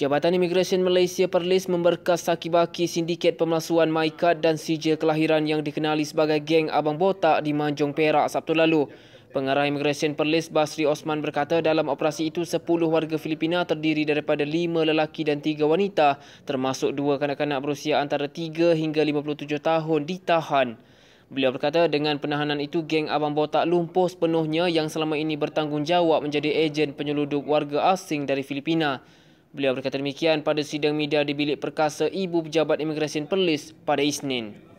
Jabatan Imigresen Malaysia Perlis memberkas saki sindiket pemalsuan MyCard dan sijil kelahiran yang dikenali sebagai geng Abang Botak di Manjung Perak Sabtu lalu. Pengarah Imigresen Perlis Basri Osman berkata dalam operasi itu 10 warga Filipina terdiri daripada 5 lelaki dan 3 wanita termasuk 2 kanak-kanak berusia antara 3 hingga 57 tahun ditahan. Beliau berkata dengan penahanan itu geng Abang Botak lumpuh sepenuhnya yang selama ini bertanggungjawab menjadi ejen penyeludup warga asing dari Filipina. Beliau berkata demikian pada sidang media di bilik perkasa Ibu Pejabat Imigresen Perlis pada Isnin.